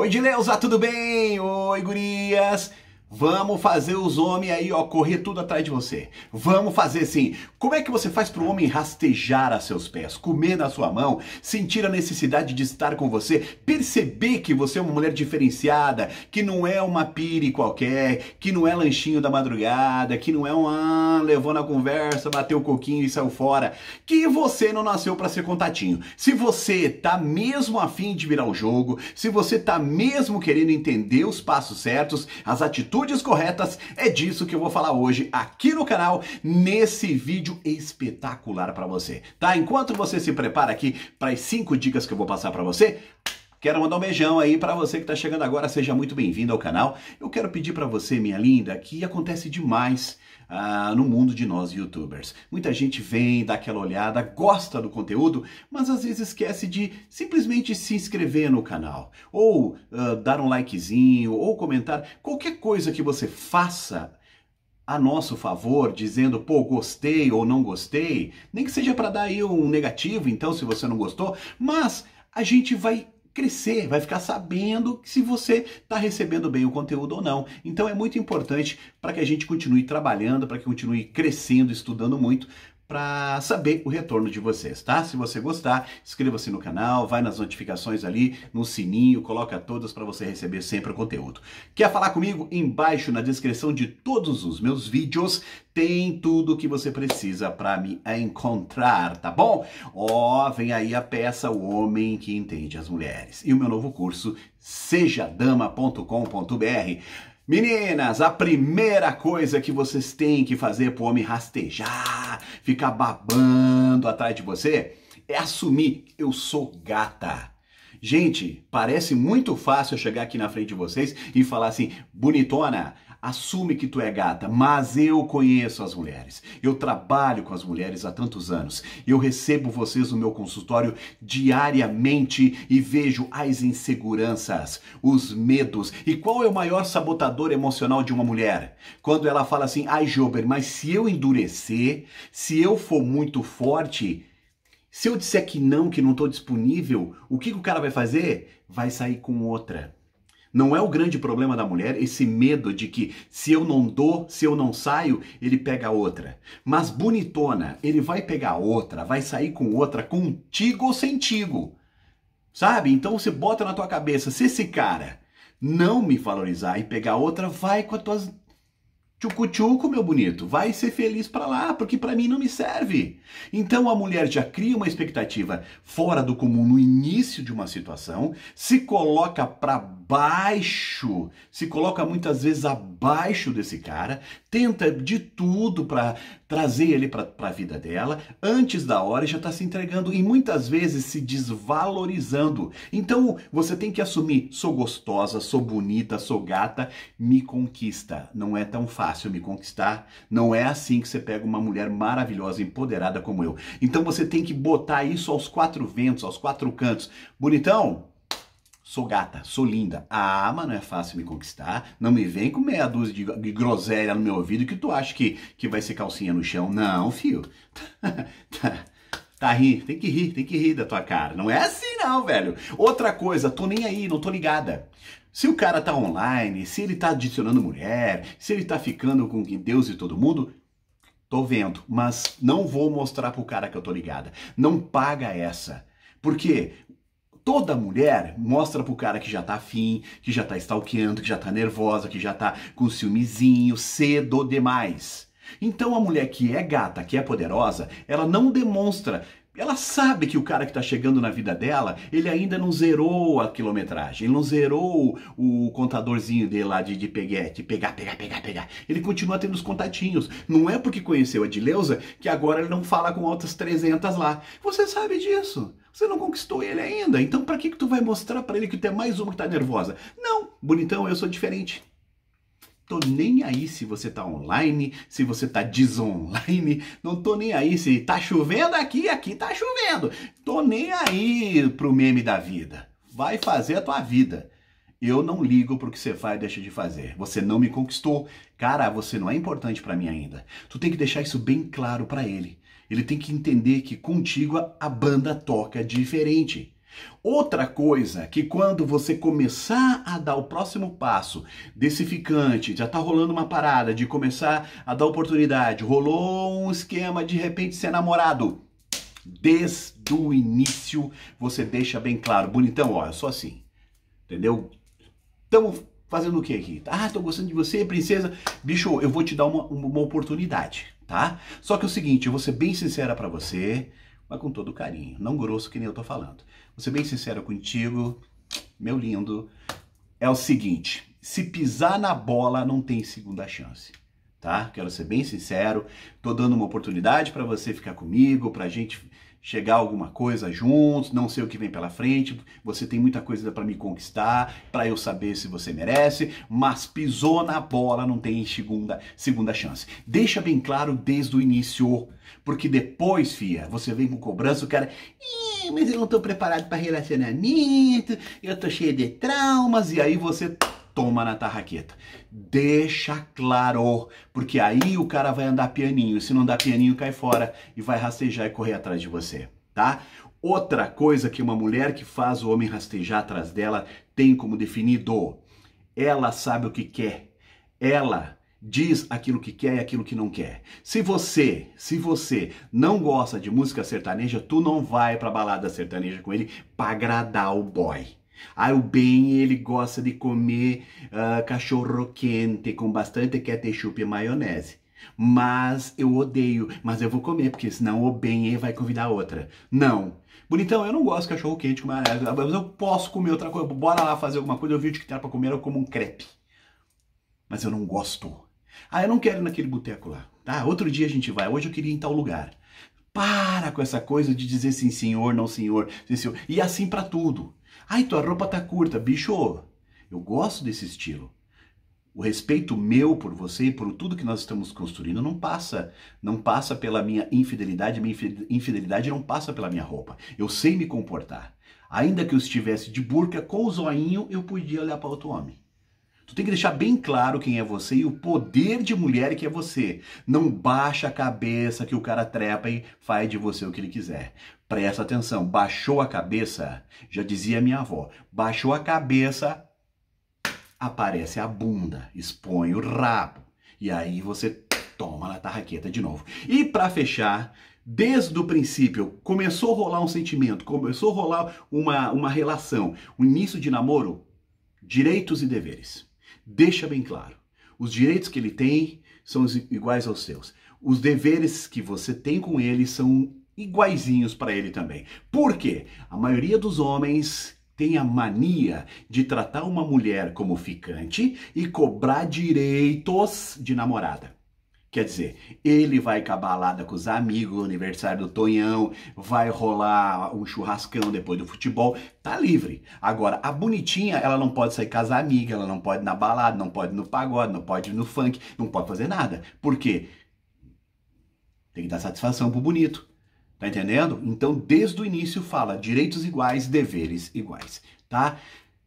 Oi, Dileuza, ah, tudo bem? Oi, gurias! Vamos fazer os homens aí, ó, correr tudo atrás de você. Vamos fazer assim. Como é que você faz para o homem rastejar a seus pés, comer na sua mão, sentir a necessidade de estar com você, perceber que você é uma mulher diferenciada, que não é uma pire qualquer, que não é lanchinho da madrugada, que não é um ah, levou na conversa, bateu o coquinho e saiu fora, que você não nasceu para ser contatinho. Se você tá mesmo afim de virar o jogo, se você tá mesmo querendo entender os passos certos, as atitudes atitudes corretas. É disso que eu vou falar hoje aqui no canal, nesse vídeo espetacular para você. Tá? Enquanto você se prepara aqui para as cinco dicas que eu vou passar para você, Quero mandar um beijão aí para você que está chegando agora, seja muito bem-vindo ao canal. Eu quero pedir para você, minha linda, que acontece demais ah, no mundo de nós youtubers. Muita gente vem, dá aquela olhada, gosta do conteúdo, mas às vezes esquece de simplesmente se inscrever no canal, ou ah, dar um likezinho, ou comentar. Qualquer coisa que você faça a nosso favor, dizendo, pô, gostei ou não gostei, nem que seja para dar aí um negativo, então, se você não gostou, mas a gente vai crescer, vai ficar sabendo se você está recebendo bem o conteúdo ou não. Então é muito importante para que a gente continue trabalhando, para que continue crescendo, estudando muito, para saber o retorno de vocês, tá? Se você gostar, inscreva-se no canal, vai nas notificações ali, no sininho, coloca todas para você receber sempre o conteúdo. Quer falar comigo? Embaixo na descrição de todos os meus vídeos tem tudo o que você precisa para me encontrar, tá bom? Ó, oh, vem aí a peça O Homem que Entende as Mulheres e o meu novo curso sejadama.com.br Meninas, a primeira coisa que vocês têm que fazer pro homem rastejar, ficar babando atrás de você, é assumir: eu sou gata. Gente, parece muito fácil eu chegar aqui na frente de vocês e falar assim, bonitona, Assume que tu é gata, mas eu conheço as mulheres. Eu trabalho com as mulheres há tantos anos. Eu recebo vocês no meu consultório diariamente e vejo as inseguranças, os medos. E qual é o maior sabotador emocional de uma mulher? Quando ela fala assim: "Ai, Jober, mas se eu endurecer, se eu for muito forte, se eu disser que não, que não estou disponível, o que, que o cara vai fazer? Vai sair com outra não é o grande problema da mulher esse medo de que se eu não dou, se eu não saio, ele pega outra. Mas bonitona, ele vai pegar outra, vai sair com outra, contigo ou sem tigo. Sabe? Então você bota na tua cabeça, se esse cara não me valorizar e pegar outra, vai com as tuas Tchucu-tchucu, meu bonito, vai ser feliz para lá, porque para mim não me serve. Então a mulher já cria uma expectativa fora do comum no início de uma situação, se coloca para baixo, se coloca muitas vezes abaixo desse cara, tenta de tudo para trazer ele para a vida dela, antes da hora já está se entregando e muitas vezes se desvalorizando. Então você tem que assumir: sou gostosa, sou bonita, sou gata, me conquista. Não é tão fácil fácil me conquistar. Não é assim que você pega uma mulher maravilhosa, empoderada como eu. Então você tem que botar isso aos quatro ventos, aos quatro cantos. Bonitão, sou gata, sou linda. Ah, mas não é fácil me conquistar. Não me vem com meia dúzia de, groselha no meu ouvido que tu acha que, que vai ser calcinha no chão. Não, fio. tá, tá, tá tem que rir, tem que rir da tua cara. Não é assim. Não velho. Outra coisa, tô nem aí, não tô ligada. Se o cara tá online, se ele tá adicionando mulher, se ele tá ficando com Deus e todo mundo, tô vendo, mas não vou mostrar pro cara que eu tô ligada. Não paga essa. Porque toda mulher mostra pro cara que já tá afim, que já tá stalkeando, que já tá nervosa, que já tá com ciúmezinho, cedo demais. Então a mulher que é gata, que é poderosa, ela não demonstra ela sabe que o cara que está chegando na vida dela, ele ainda não zerou a quilometragem, ele não zerou o contadorzinho dele lá de, de peguete, pegar, pegar, pegar, pegar. Ele continua tendo os contatinhos. Não é porque conheceu a Dileuza que agora ele não fala com outras 300 lá. Você sabe disso. Você não conquistou ele ainda. Então para que, que tu vai mostrar para ele que tu é mais uma que está nervosa? Não, bonitão, eu sou diferente. Tô nem aí se você tá online, se você tá desonline, não tô nem aí se tá chovendo aqui, aqui tá chovendo. Tô nem aí pro meme da vida. Vai fazer a tua vida. Eu não ligo pro que você faz e deixa de fazer. Você não me conquistou. Cara, você não é importante para mim ainda. Tu tem que deixar isso bem claro para ele. Ele tem que entender que contigo a banda toca diferente. Outra coisa que quando você começar a dar o próximo passo desse ficante, já tá rolando uma parada de começar a dar oportunidade, rolou um esquema de repente ser namorado, desde o início você deixa bem claro, bonitão, ó, eu sou assim, entendeu? Tamo fazendo o que aqui? Ah, tô gostando de você, princesa, bicho, eu vou te dar uma, uma oportunidade, tá? Só que é o seguinte, eu vou ser bem sincera para você, mas com todo carinho, não grosso que nem eu tô falando. Vou ser bem sincero contigo, meu lindo, é o seguinte, se pisar na bola não tem segunda chance tá? Quero ser bem sincero, tô dando uma oportunidade para você ficar comigo, para gente chegar a alguma coisa juntos, não sei o que vem pela frente, você tem muita coisa para me conquistar, para eu saber se você merece, mas pisou na bola, não tem segunda, segunda chance. Deixa bem claro desde o início, porque depois, fia, você vem com cobrança, o cara, mas eu não tô preparado para relacionamento, eu tô cheio de traumas e aí você toma na tarraqueta. Deixa claro, porque aí o cara vai andar pianinho. Se não dá pianinho, cai fora e vai rastejar e correr atrás de você, tá? Outra coisa que uma mulher que faz o homem rastejar atrás dela tem como definido: ela sabe o que quer. Ela diz aquilo que quer e aquilo que não quer. Se você, se você não gosta de música sertaneja, tu não vai pra balada sertaneja com ele pra agradar o boy. Ah, o Ben, ele gosta de comer uh, cachorro quente com bastante ketchup e maionese. Mas eu odeio, mas eu vou comer, porque senão o Ben vai convidar outra. Não. Bonitão, eu não gosto de cachorro quente com maionese, mas eu posso comer outra coisa. Bora lá fazer alguma coisa, eu vi o que tem pra comer, eu como um crepe. Mas eu não gosto. Ah, eu não quero ir naquele boteco lá. Tá, outro dia a gente vai, hoje eu queria ir em tal lugar. Para com essa coisa de dizer sim senhor, não senhor, sim senhor. E assim para tudo. Ai, tua roupa tá curta. Bicho, eu gosto desse estilo. O respeito meu por você e por tudo que nós estamos construindo não passa, não passa pela minha infidelidade, minha infidelidade não passa pela minha roupa. Eu sei me comportar. Ainda que eu estivesse de burca com o zoinho, eu podia olhar para outro homem. Tu tem que deixar bem claro quem é você e o poder de mulher que é você. Não baixa a cabeça que o cara trepa e faz de você o que ele quiser. Presta atenção, baixou a cabeça, já dizia minha avó, baixou a cabeça, aparece a bunda, expõe o rabo. E aí você toma na tarraqueta de novo. E para fechar, desde o princípio, começou a rolar um sentimento, começou a rolar uma, uma relação, um início de namoro, direitos e deveres deixa bem claro: os direitos que ele tem são iguais aos seus. Os deveres que você tem com ele são iguaizinhos para ele também. Por quê? A maioria dos homens tem a mania de tratar uma mulher como ficante e cobrar direitos de namorada. Quer dizer, ele vai com a balada com os amigos, aniversário do Tonhão, vai rolar um churrascão depois do futebol, tá livre. Agora, a bonitinha, ela não pode sair com as amigas, ela não pode ir na balada, não pode ir no pagode, não pode ir no funk, não pode fazer nada. Por quê? Tem que dar satisfação pro bonito. Tá entendendo? Então, desde o início fala direitos iguais, deveres iguais, tá?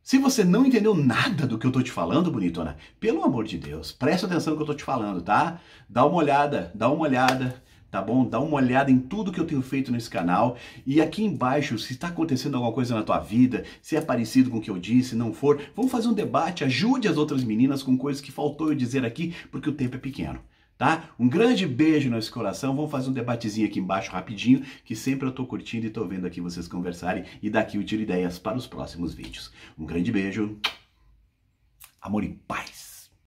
Se você não entendeu nada do que eu tô te falando, bonitona, pelo amor de Deus, preste atenção no que eu tô te falando, tá? Dá uma olhada, dá uma olhada, tá bom? Dá uma olhada em tudo que eu tenho feito nesse canal e aqui embaixo, se está acontecendo alguma coisa na tua vida, se é parecido com o que eu disse, não for, vamos fazer um debate, ajude as outras meninas com coisas que faltou eu dizer aqui, porque o tempo é pequeno tá? Um grande beijo no nosso coração. Vamos fazer um debatezinho aqui embaixo rapidinho, que sempre eu tô curtindo e tô vendo aqui vocês conversarem e daqui eu tiro ideias para os próximos vídeos. Um grande beijo. Amor e paz.